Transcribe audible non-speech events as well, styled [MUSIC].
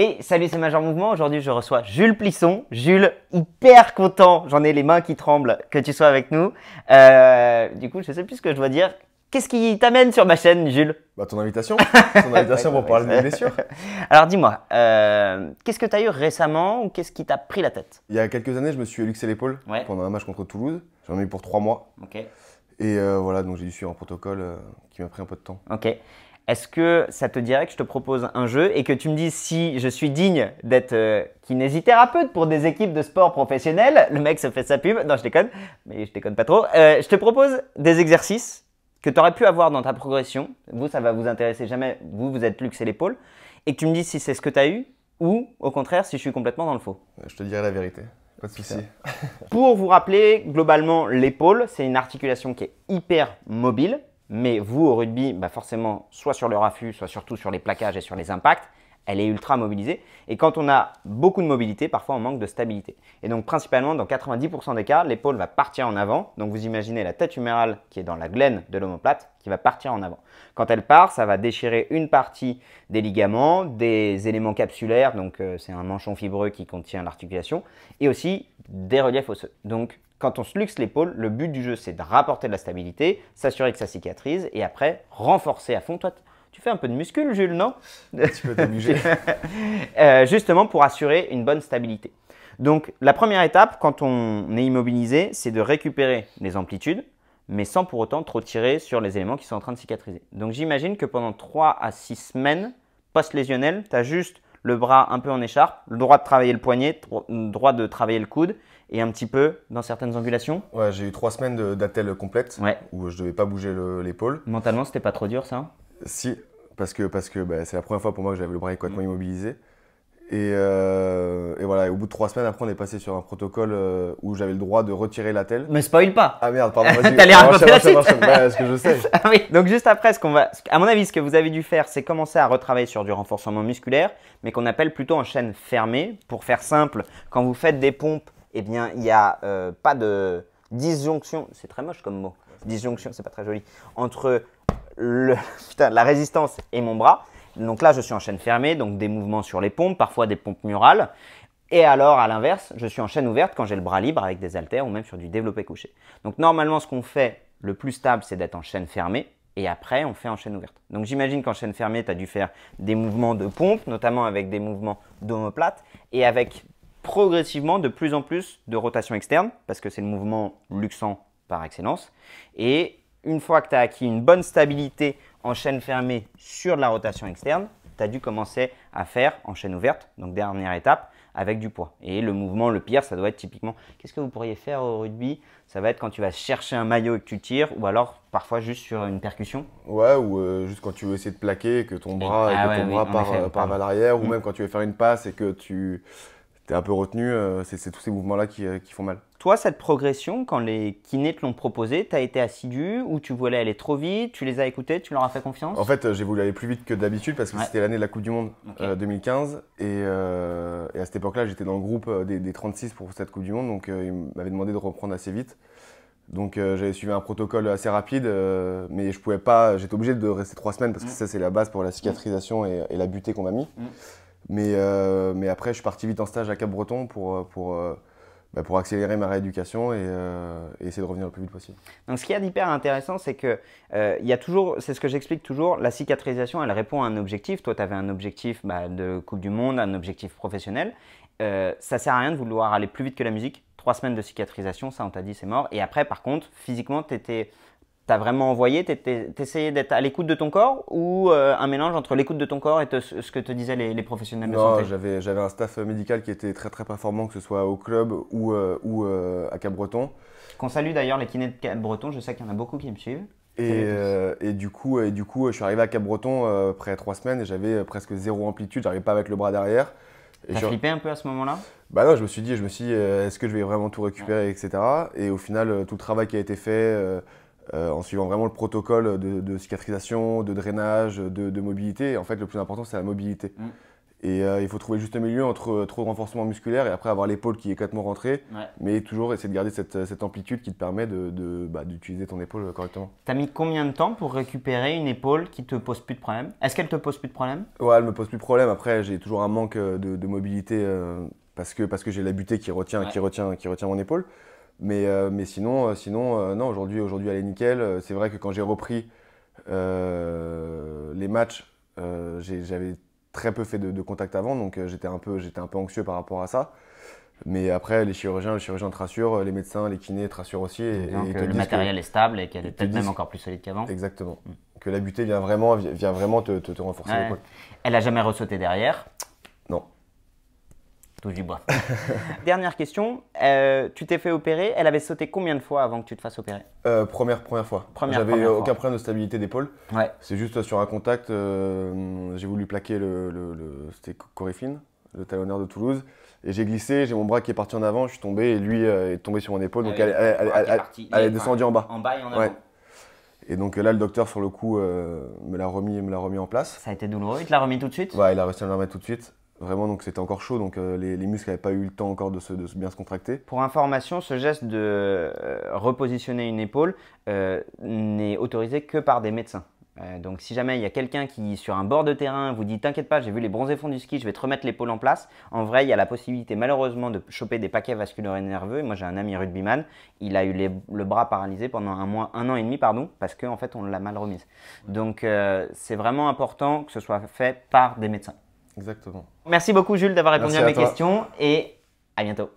Et salut, c'est Major Mouvement. Aujourd'hui, je reçois Jules Plisson. Jules, hyper content. J'en ai les mains qui tremblent que tu sois avec nous. Euh, du coup, je sais plus ce que je dois dire. Qu'est-ce qui t'amène sur ma chaîne, Jules bah, Ton invitation. [LAUGHS] Ton invitation pour parler des blessures. Alors dis-moi, euh, qu'est-ce que tu as eu récemment ou qu'est-ce qui t'a pris la tête Il y a quelques années, je me suis luxé l'épaule pendant un match contre Toulouse. J'en ai eu pour trois mois. Ok. Et euh, voilà, donc j'ai dû suivre un protocole qui m'a pris un peu de temps. Ok. Est-ce que ça te dirait que je te propose un jeu et que tu me dises si je suis digne d'être euh, kinésithérapeute pour des équipes de sport professionnelles Le mec se fait sa pub. Non, je déconne, mais je déconne pas trop. Euh, je te propose des exercices que tu aurais pu avoir dans ta progression. Vous, ça va vous intéresser jamais. Vous, vous êtes luxe et l'épaule. Et que tu me dises si c'est ce que tu as eu ou, au contraire, si je suis complètement dans le faux. Je te dirai la vérité. Pas de souci. pour vous rappeler, globalement, l'épaule, c'est une articulation qui est hyper mobile mais vous, au rugby, bah forcément, soit sur le raffut, soit surtout sur les plaquages et sur les impacts, elle est ultra mobilisée. Et quand on a beaucoup de mobilité, parfois on manque de stabilité. Et donc, principalement, dans 90% des cas, l'épaule va partir en avant. Donc, vous imaginez la tête humérale qui est dans la glaine de l'omoplate qui va partir en avant. Quand elle part, ça va déchirer une partie des ligaments, des éléments capsulaires, donc euh, c'est un manchon fibreux qui contient l'articulation, et aussi des reliefs osseux. Donc, quand on se luxe l'épaule, le but du jeu, c'est de rapporter de la stabilité, s'assurer que ça cicatrise et après renforcer à fond. Toi, tu fais un peu de muscle, Jules, non Tu [LAUGHS] euh, justement pour assurer une bonne stabilité. Donc, la première étape, quand on est immobilisé, c'est de récupérer les amplitudes, mais sans pour autant trop tirer sur les éléments qui sont en train de cicatriser. Donc, j'imagine que pendant 3 à 6 semaines post-lésionnelles, tu as juste le bras un peu en écharpe, le droit de travailler le poignet, le droit de travailler le coude et un petit peu dans certaines angulations. Ouais, j'ai eu trois semaines d'attelle complète où je devais pas bouger l'épaule. Mentalement, c'était pas trop dur ça hein Si, parce que parce que bah, c'est la première fois pour moi que j'avais le bras complètement mm. immobilisé. Et, euh, et, voilà, au bout de trois semaines, après, on est passé sur un protocole euh, où j'avais le droit de retirer la Mais spoil pas Ah merde, pardon, vas-y. [LAUGHS] l'air raconter la suite ce que je [LAUGHS] sais. oui, donc juste après, ce qu'on va... à mon avis, ce que vous avez dû faire, c'est commencer à retravailler sur du renforcement musculaire, mais qu'on appelle plutôt en chaîne fermée. Pour faire simple, quand vous faites des pompes eh bien, il n'y a euh, pas de disjonction, c'est très moche comme mot, disjonction, c'est pas très joli, entre [LAUGHS] la résistance et mon bras. Donc là, je suis en chaîne fermée, donc des mouvements sur les pompes, parfois des pompes murales. Et alors, à l'inverse, je suis en chaîne ouverte quand j'ai le bras libre avec des haltères ou même sur du développé couché. Donc normalement, ce qu'on fait le plus stable, c'est d'être en chaîne fermée. Et après, on fait en chaîne ouverte. Donc j'imagine qu'en chaîne fermée, tu as dû faire des mouvements de pompe, notamment avec des mouvements d'homoplate Et avec progressivement de plus en plus de rotation externe, parce que c'est le mouvement luxant par excellence. Et une fois que tu as acquis une bonne stabilité en chaîne fermée sur la rotation externe, tu as dû commencer à faire en chaîne ouverte, donc dernière étape, avec du poids. Et le mouvement, le pire, ça doit être typiquement, qu'est-ce que vous pourriez faire au rugby Ça va être quand tu vas chercher un maillot et que tu tires, ou alors parfois juste sur une percussion. Ouais, ou euh, juste quand tu veux essayer de plaquer, que ton bras, et ah que ton bras part, euh, par mal vers l'arrière, ou mm. même quand tu veux faire une passe et que tu t'es un peu retenu. Euh, c'est tous ces mouvements-là euh, qui, font mal. Toi, cette progression, quand les kinés te l'ont proposé tu as été assidu ou tu voulais aller trop vite Tu les as écoutés Tu leur as fait confiance En fait, euh, j'ai voulu aller plus vite que d'habitude parce que c'était l'année de la Coupe du Monde 2015. Et, à cette époque-là, j'étais dans le groupe des, 36 pour cette Coupe du Monde. Donc, ils m'avaient demandé de reprendre assez vite. Donc j'avais suivi un protocole assez rapide, mais je pouvais pas, j'étais obligé de rester trois semaines parce que mm. ça c'est la base pour la cicatrisation et, la butée qu'on m'a mis. Mm. Mais, euh, mais après, je suis parti vite en stage à Cap-Breton pour, euh, pour, euh, bah, pour accélérer ma rééducation et, essayer de revenir le plus vite possible. Donc, ce qu'il y a d'hyper intéressant, c'est que il y toujours, c'est ce que j'explique toujours, la cicatrisation, elle répond à un objectif. Toi, tu avais un objectif bah, de Coupe du Monde, un objectif professionnel. ça sert à rien de vouloir aller plus vite que la musique. Trois semaines de cicatrisation, ça, on t'a dit, c'est mort. Et après, par contre, physiquement, tu étais T'as vraiment envoyé, t'essayais d'être à l'écoute de ton corps ou euh, un mélange entre l'écoute de ton corps et ce que te disaient les, professionnels de non, j'avais, j'avais un staff médical qui était très très performant, que ce soit au club ou, euh, ou euh, à Cap-Breton. Qu'on salue d'ailleurs les kinés de Cap-Breton, je sais qu'il y en a beaucoup qui me suivent. Et, et, du coup, et du coup, je suis arrivé à Cap-Breton après trois semaines et j'avais presque zéro amplitude, j'arrivais pas avec le bras derrière. T'as je... flippé un peu à ce moment-là Bah non, je me suis dit, je me suis est-ce que je vais vraiment tout récupérer, etc. Et au final, tout le travail qui a été fait euh, en suivant vraiment le protocole de, cicatrisation, de drainage, de, mobilité. En fait, le plus important, c'est la mobilité. Mm. Et euh, il faut trouver juste un milieu entre euh, trop de renforcement musculaire et après avoir l'épaule qui est complètement rentrée, mais toujours essayer de garder cette, amplitude qui te permet bah, d'utiliser ton épaule correctement. as mis combien de temps pour récupérer une épaule qui te pose plus de problème Est-ce qu'elle te pose plus de problème Ouais, elle me pose plus de problème. Après, j'ai toujours un manque de, mobilité parce que, parce que j'ai la butée qui retient, qui, retient, qui retient mon épaule. Euh, mais, sinon, euh, sinon euh, non, aujourd'hui, aujourd'hui, elle est nickel. C'est vrai que quand j'ai repris les matchs, j'avais très peu fait de, contact avant, donc j'étais un, peu, un peu anxieux par rapport à ça. Mais après, les chirurgiens, les chirurgiens te rassurent, les médecins, les kinés te rassurent aussi. Et, Donc, que le matériel est stable et qu'elle est peut-être même encore plus solide qu'avant. Exactement. Mm. Que la butée vient vraiment, vient vraiment te, te, renforcer. Elle a jamais ressauté derrière. Tout [LAUGHS] Dernière question. Euh, tu t'es fait opérer. Elle avait sauté combien de fois avant que tu te fasses opérer euh, Première première fois. J'avais aucun problème de stabilité d'épaule. Ouais. C'est juste sur un contact, euh, j'ai voulu plaquer le, le, c'était le talonneur de Toulouse, et j'ai glissé. J'ai mon bras qui est parti en avant. Je suis tombé et lui est tombé sur mon épaule. Donc elle, est descendue en bas. En bas et en avant. Et donc là, le docteur, sur le coup, me l'a remis, me l'a remis en place. Ça a été douloureux. Il te l'a remis tout de suite Ouais, il a réussi à la remettre tout de suite. Vraiment, donc c'était encore chaud, donc euh, les, muscles n'avaient pas eu le temps encore de, se, bien se contracter. Pour information, ce geste de euh, repositionner une épaule euh, n'est autorisé que par des médecins. donc si jamais il y a quelqu'un qui, sur un bord de terrain, vous dit « T'inquiète pas, j'ai vu les bronzés fonds du ski, je vais te remettre l'épaule en place », en vrai, il y a la possibilité malheureusement de choper des paquets vasculaires et nerveux. Moi, j'ai un ami rugbyman, il a eu le bras paralysé pendant un mois, un an et demi, pardon, parce qu'en fait, on l'a mal remise. Donc c'est vraiment important que ce soit fait par des médecins. Exactement. Merci beaucoup Jules d'avoir répondu à, mes questions et à bientôt.